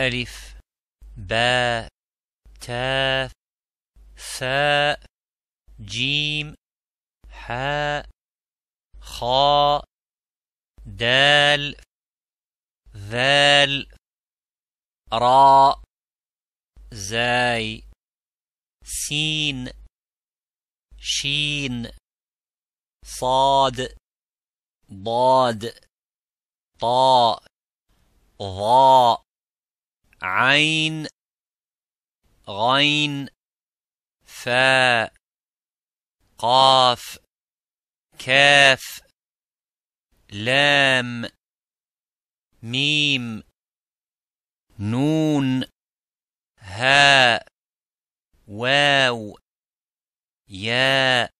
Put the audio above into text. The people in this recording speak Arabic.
ألف باء تاء ثاء جيم حاء خاء دال ذال راء زاي سين شين صاد ضاد طاء ظاء عين غين فاء قاف كاف لام ميم نون هاء واو ياء